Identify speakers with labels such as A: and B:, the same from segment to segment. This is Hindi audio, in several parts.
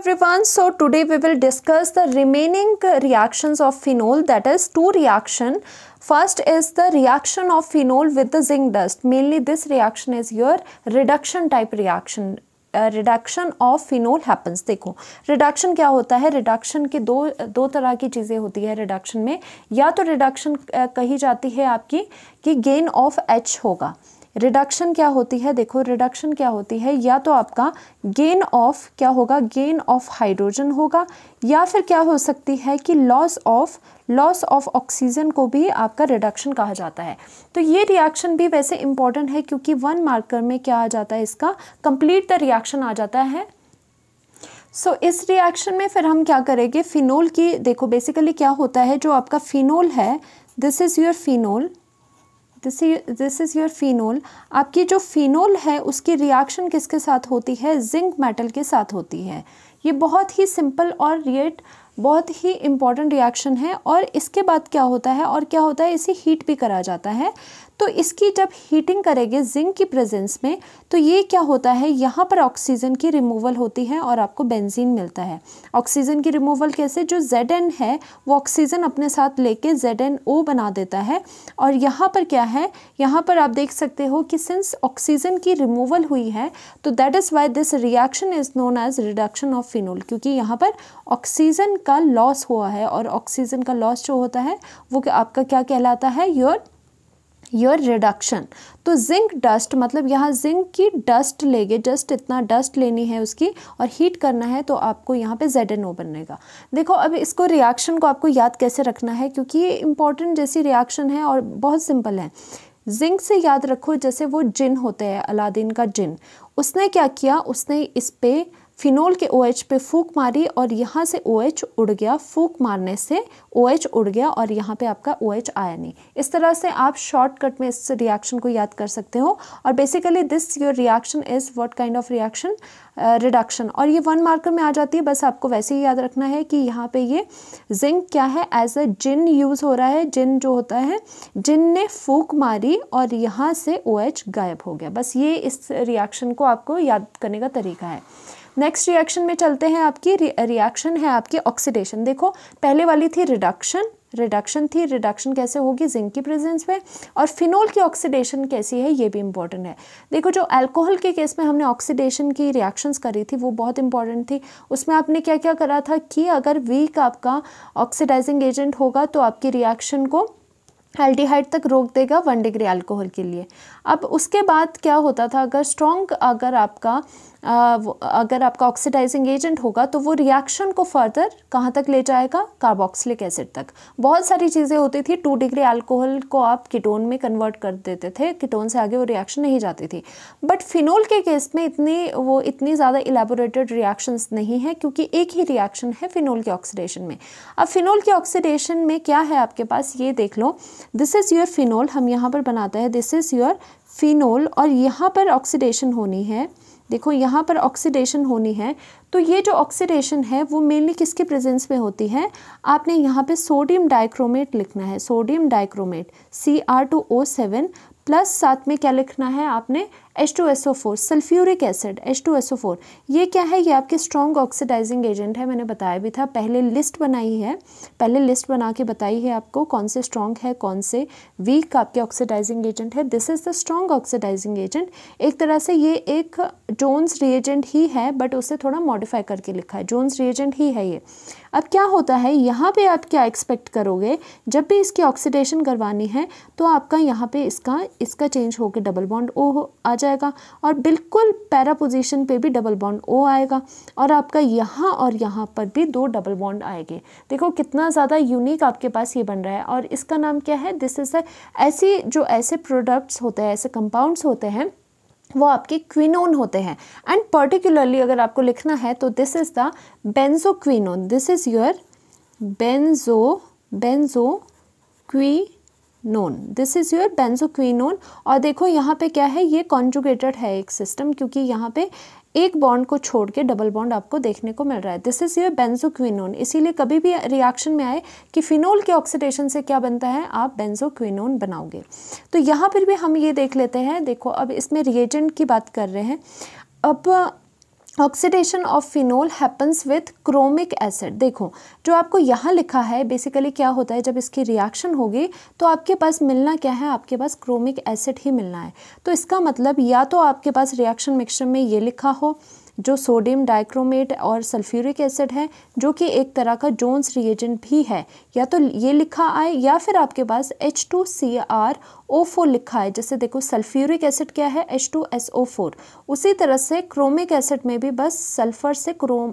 A: everyone so today we will discuss the remaining reactions of phenol that is two reaction first is the reaction of phenol with the zinc dust mainly this reaction is your reduction type reaction reduction of phenol happens देखो रिडक्शन क्या होता है रिडक्शन के दो दो तरह की चीज़ें होती है रिडक्शन में या तो रिडक्शन कही जाती है आपकी कि गेन ऑफ एच होगा रिडक्शन क्या होती है देखो रिडक्शन क्या होती है या तो आपका गेन ऑफ क्या होगा गेन ऑफ हाइड्रोजन होगा या फिर क्या हो सकती है कि loss of loss of oxygen को भी आपका रिडक्शन कहा जाता है तो ये रिएक्शन भी वैसे इंपॉर्टेंट है क्योंकि वन मार्कर में क्या आ जाता है इसका कंप्लीट द रिएक्शन आ जाता है सो so, इस रिएक्शन में फिर हम क्या करेंगे फिनोल की देखो बेसिकली क्या होता है जो आपका फिनोल है this is your phenol this this is your phenol आपकी जो फिनोल है उसकी रिएक्शन किसके साथ होती है जिंक मेटल के साथ होती है ये बहुत ही सिंपल और येट बहुत ही इम्पॉर्टेंट रिएक्शन है और इसके बाद क्या होता है और क्या होता है इसे हीट भी करा जाता है तो इसकी जब हीटिंग करेंगे जिंक की प्रेजेंस में तो ये क्या होता है यहाँ पर ऑक्सीजन की रिमूवल होती है और आपको बेंजीन मिलता है ऑक्सीजन की रिमूवल कैसे जो जेड है वो ऑक्सीजन अपने साथ लेके जेड बना देता है और यहाँ पर क्या है यहाँ पर आप देख सकते हो कि सिंस ऑक्सीजन की रिमूवल हुई है तो that is why this reaction is known as reduction of phenol क्योंकि यहाँ पर ऑक्सीजन का लॉस हुआ है और ऑक्सीजन का लॉस जो होता है वो आपका क्या कहलाता है योर योर रिडक्शन तो जिंक डस्ट मतलब यहाँ जिंक की डस्ट लेंगे जस्ट इतना डस्ट लेनी है उसकी और हीट करना है तो आपको यहाँ पे जेड एन ओ बनेगा देखो अब इसको रिएक्शन को आपको याद कैसे रखना है क्योंकि ये इंपॉर्टेंट जैसी रिएक्शन है और बहुत सिंपल है जिंक से याद रखो जैसे वो जिन होते हैं अलादीन का जिन उसने क्या किया उसने इस पर फिनोल के ओ पे फूक मारी और यहाँ से ओ उड़ गया फूक मारने से ओ उड़ गया और यहाँ पे आपका ओ आया नहीं इस तरह से आप शॉर्टकट में इस रिएक्शन को याद कर सकते हो और basically this your reaction is what kind of reaction reduction और ये वन मार्कर में आ जाती है बस आपको वैसे ही याद रखना है कि यहाँ पर ये जिंक क्या है एज अ जिन यूज़ हो रहा है जिन जो होता है जिन ने फूक मारी और यहाँ से ओ OH गायब हो गया बस ये इस रिएक्शन को आपको याद करने का तरीका है नेक्स्ट रिएक्शन में चलते हैं आपकी रिएक्शन है आपकी ऑक्सीडेशन देखो पहले वाली थी रिडक्शन रिडक्शन थी रिडक्शन कैसे होगी जिंक की प्रेजेंस में और फिनोल की ऑक्सीडेशन कैसी है ये भी इंपॉर्टेंट है देखो जो अल्कोहल के केस में हमने ऑक्सीडेशन की रिएक्शंस करी थी वो बहुत इंपॉर्टेंट थी उसमें आपने क्या क्या करा था कि अगर वीक आपका ऑक्सीडाइजिंग एजेंट होगा तो आपकी रिएक्शन को एल्टीहाइड तक रोक देगा वन डिग्री अल्कोहल के लिए अब उसके बाद क्या होता था अगर स्ट्रॉन्ग अगर आपका आ, अगर आपका ऑक्सीडाइजिंग एजेंट होगा तो वो रिएक्शन को फर्दर कहाँ तक ले जाएगा कार्बोक्सिलिक एसिड तक बहुत सारी चीज़ें होती थी टू डिग्री अल्कोहल को आप किटोन में कन्वर्ट कर देते थे किटोन से आगे वो रिएक्शन नहीं जाती थी बट फिनोल के केस में इतनी वो इतनी ज़्यादा इलेबोरेटेड रिएक्शंस नहीं है क्योंकि एक ही रिएक्शन है फिनोल के ऑक्सीडेशन में अब फिनोल के ऑक्सीडेशन में क्या है आपके पास ये देख लो दिस इज़ योर फिनोल हम यहाँ पर बनाते हैं दिस इज़ योर फिनोल और यहाँ पर ऑक्सीडेशन होनी है देखो यहाँ पर ऑक्सीडेशन होनी है तो ये जो ऑक्सीडेशन है वो मेनली किसके प्रेजेंस में होती है आपने यहाँ पे सोडियम डाइक्रोमेट लिखना है sodium dichromate C R two O seven plus साथ में क्या लिखना है आपने H2SO4 सल्फ्यूरिक एसिड H2SO4 ये क्या है ये आपके स्ट्रॉन्ग ऑक्सीडाइजिंग एजेंट है मैंने बताया भी था पहले लिस्ट बनाई है पहले लिस्ट बना के बताई है आपको कौन से स्ट्रॉन्ग है कौन से वीक आपके ऑक्सीडाइजिंग एजेंट है this is the strong oxidising agent एक तरह से ये एक जोन्स रिएजेंट ही है बट उसे थोड़ा मॉडिफाई करके लिखा है जोन्स रिएजेंट ही है ये अब क्या होता है यहाँ पे आप क्या एक्सपेक्ट करोगे जब भी इसकी ऑक्सीडेशन करवानी है तो आपका यहाँ पे इसका इसका चेंज होकर डबल बॉन्ड ओ आ जाए जाएगा और बिल्कुल पैरा पोजिशन पे भी डबल बॉन्ड ओ आएगा और आपका यहाँ और यहाँ पर भी दो डबल बॉन्ड आएंगे देखो कितना ज़्यादा यूनिक आपके पास ये बन रहा है और इसका नाम क्या है दिस इज़ ऐसी जो ऐसे प्रोडक्ट्स होते हैं ऐसे कंपाउंड्स होते हैं वो आपके क्विनोन होते हैं एंड पर्टिकुलरली अगर आपको लिखना है तो this is the benzoquinone this is your benzo benzoquinone this is your benzoquinone और देखो यहाँ पे क्या है ये कॉन्जुगेटेड है एक सिस्टम क्योंकि यहाँ पे एक बॉन्ड को छोड़ के डबल बॉन्ड आपको देखने को मिल रहा है दिस इज़ योर बेंजोक्विनोन इसीलिए कभी भी रिएक्शन में आए कि फिनोल के ऑक्सीडेशन से क्या बनता है आप बेंजोक्विनोन बनाओगे तो यहाँ पर भी हम ये देख लेते हैं देखो अब इसमें रिएजेंट की बात कर रहे हैं अब oxidation of phenol happens with chromic acid देखो जो आपको यहाँ लिखा है बेसिकली क्या होता है जब इसकी रिएक्शन होगी तो आपके पास मिलना क्या है आपके पास क्रोमिक एसिड ही मिलना है तो इसका मतलब या तो आपके पास रिएक्शन मिक्सचर में ये लिखा हो जो सोडियम डाइक्रोमेट और सल्फ्यूरिक एसिड है जो कि एक तरह का जोन्स रिएजेंट भी है या तो ये लिखा आए या फिर आपके पास H two C R O four लिखा है जैसे देखो सल्फ्यूरिक एसिड क्या है H two S O four उसी तरह से क्रोमिक एसिड में भी बस सल्फर से क्रोम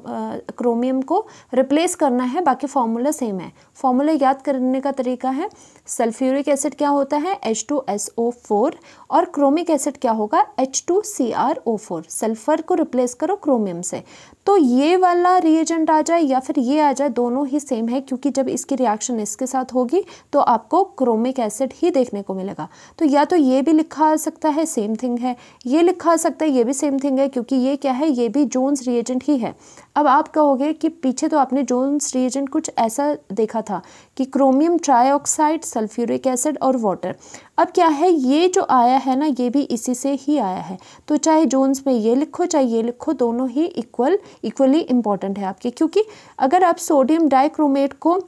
A: क्रोमियम को रिप्लेस करना है बाकी फार्मूला सेम है फार्मूला याद करने का तरीका है सल्फ्यूरिक एसिड क्या होता है H two S O four और क्रोमिक एसिड क्या होगा H two C R O four sulphur को रिप्लेस करो क्रोमियम से तो ये वाला रिएजेंट आ जाए या फिर ये आ जाए दोनों ही सेम है क्योंकि जब इसकी रिएक्शन इसके साथ होगी तो आपको क्रोमिक एसिड ही देखने को मिलेगा तो या तो ये भी लिखा आ सकता है सेम थिंग है ये लिखा आ सकता है ये भी सेम थिंग है क्योंकि ये क्या है ये भी जोन्स रिएजेंट ही है अब आप कहोगे कि पीछे तो आपने जोन्स रिएजेंट कुछ ऐसा देखा था कि क्रोमियम ट्राई सल्फ्यूरिक एसिड और वाटर अब क्या है ये जो आया है ना ये भी इसी से ही आया है तो चाहे जोन्स में ये लिखो चाहे ये लिखो दोनों ही इक्वल इक्वली इम्पॉर्टेंट है आपके क्योंकि अगर आप सोडियम डाइक्रोमेट को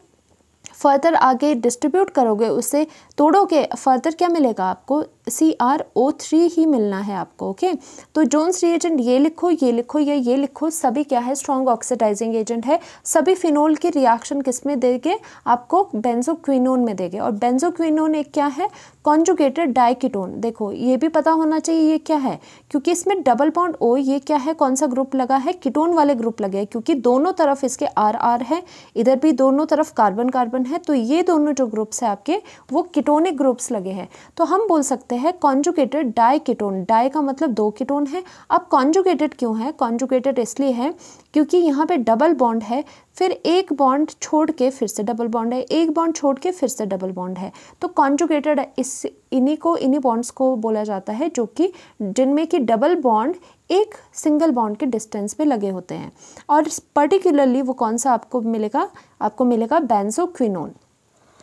A: फर्दर आगे डिस्ट्रीब्यूट करोगे उसे तोड़ोगे फर्दर क्या मिलेगा आपको सी आर ओ थ्री ही मिलना है आपको ओके okay? तो जोन्स रिएजेंट ये लिखो ये लिखो या ये लिखो सभी क्या है स्ट्रॉन्ग ऑक्सीडाइजिंग एजेंट है सभी फिनोल की रिएक्शन किस में देंगे आपको बेंजोक्विनोन में देंगे और बेंजोक्विनोन एक क्या है कॉन्जुगेटेड डाइकिटोन देखो ये भी पता होना चाहिए ये क्या है क्योंकि इसमें डबल बॉन्ड ओ ये क्या है कौन सा ग्रुप लगा है किटोन वाले ग्रुप लगे हैं क्योंकि दोनों तरफ इसके आर आर है इधर भी दोनों तरफ कार्बन कार्बन है तो ये दोनों जो ग्रुप्स है आपके वो किटोनिक ग्रुप्स लगे हैं तो हम बोल सकते हैं है कॉन्जुकेटेड डाई कीटोन डाई का मतलब दो कीटोन है अब कॉन्जुकेटेड क्यों है कॉन्जुकेटेड इसलिए है क्योंकि यहाँ पे डबल बॉन्ड है फिर एक बॉन्ड छोड़ के फिर से डबल बॉन्ड है एक बॉन्ड छोड़ के फिर से डबल बॉन्ड है तो कॉन्जुकेटेड इस इन्हीं को इन्हीं बॉन्ड्स को बोला जाता है जो कि जिनमें कि डबल बॉन्ड एक सिंगल बॉन्ड के डिस्टेंस पे लगे होते हैं और पर्टिकुलरली वो कौन सा आपको मिलेगा आपको मिलेगा बैंसो क्विनोन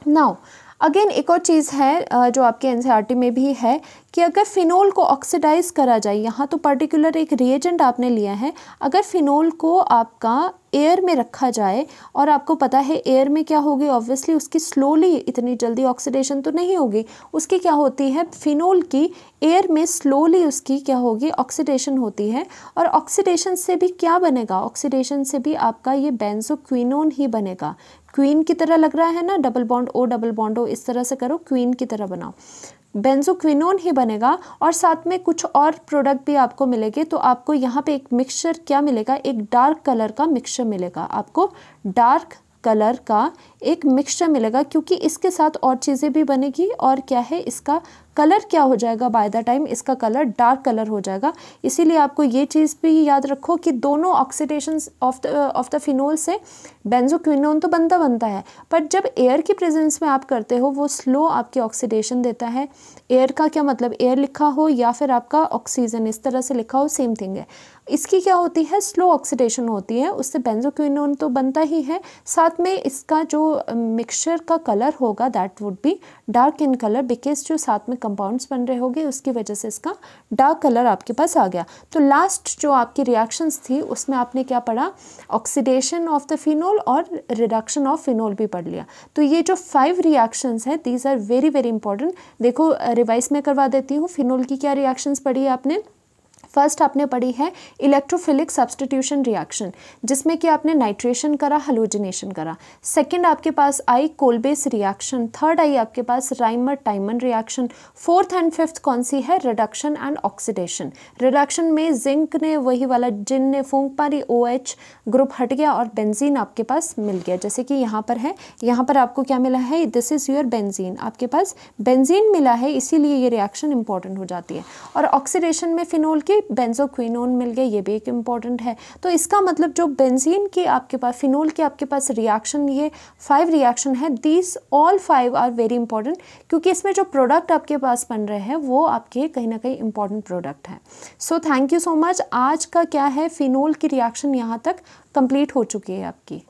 A: नाउ अगेन एक और चीज़ है जो आपके एन e में भी है कि अगर फ़िनोल को ऑक्सीडाइज करा जाए यहाँ तो पर्टिकुलर एक रिएजेंट आपने लिया है अगर फ़िनोल को आपका एयर में रखा जाए और आपको पता है एयर में क्या होगी ऑब्वियसली उसकी स्लोली इतनी जल्दी ऑक्सीडेशन तो नहीं होगी उसकी क्या होती है फिनोल की एयर में स्लोली उसकी क्या होगी ऑक्सीडेशन होती है और ऑक्सीडेशन से भी क्या बनेगा ऑक्सीडेशन से भी आपका ये बेंजोक्विनोन ही बनेगा क्वीन की तरह लग रहा है ना double bond O double bond O इस तरह से करो क्वीन की तरह बनाओ बेंजोक्विनोन ही बनेगा और साथ में कुछ और प्रोडक्ट भी आपको मिलेंगे तो आपको यहाँ पे एक मिक्सचर क्या मिलेगा एक डार्क कलर का मिक्सचर मिलेगा आपको डार्क कलर का एक मिक्सचर मिलेगा क्योंकि इसके साथ और चीज़ें भी बनेगी और क्या है इसका कलर क्या हो जाएगा बाय द टाइम इसका कलर डार्क कलर हो जाएगा इसीलिए आपको ये चीज़ भी याद रखो कि दोनों oxidation of the of the phenol से बेंजोक्विनोन तो बनता बनता है बट जब एयर की प्रेजेंस में आप करते हो वो स्लो आपकी ऑक्सीडेशन देता है एयर का क्या मतलब एयर लिखा हो या फिर आपका ऑक्सीजन इस तरह से लिखा हो सेम थिंग है इसकी क्या होती है स्लो ऑक्सीडेशन होती है उससे बेंजोक्विनोन तो बनता ही है साथ में इसका जो मिक्सचर का कलर होगा that would be dark in colour because जो साथ में कंपाउंड्स बन रहे होंगे उसकी वजह से इसका डार्क कलर आपके पास आ गया तो लास्ट जो आपकी रिएक्शंस थी उसमें आपने क्या पढ़ा ऑक्सीडेशन ऑफ द फिनोल और रिडक्शन ऑफ फिनोल भी पढ़ लिया तो ये जो फाइव रिएक्शंस हैं these are very very important देखो रिवाइज में करवा देती हूँ फिनोल की क्या रिएक्शंस पढ़ी है आपने फर्स्ट आपने पढ़ी है इलेक्ट्रोफिलिक सब्सटीट्यूशन रिएक्शन जिसमें कि आपने नाइट्रेशन करा हलोजिनेशन करा सेकंड आपके पास आई कोलबेस रिएक्शन थर्ड आई आपके पास Reimer Tiemann reaction fourth and fifth कौन सी है रिडक्शन एंड ऑक्सीडेशन रिडक्शन में जिंक ने वही वाला जिन ने फूंक पारी ओ OH, ग्रुप हट गया और बेंजीन आपके पास मिल गया जैसे कि यहाँ पर है यहाँ पर आपको क्या मिला है दिस इज़ योर बेंजीन आपके पास बेंजीन मिला है इसीलिए ये रिएक्शन इंपॉर्टेंट हो जाती है और ऑक्सीडेशन में फिनोल के मुझे बेंजोक्विनोन मिल गया ये भी एक इम्पॉर्टेंट है तो इसका मतलब जो बेंजीन के आपके पास फिनोल के आपके पास रिएक्शन ये फाइव रिएक्शन है these all five are very important क्योंकि इसमें जो प्रोडक्ट आपके पास बन रहे हैं वो आपके कहीं ना कहीं इंपॉर्टेंट प्रोडक्ट है so thank you so much आज का क्या है फिनोल की रिएक्शन यहाँ तक कंप्लीट हो चुकी है आपकी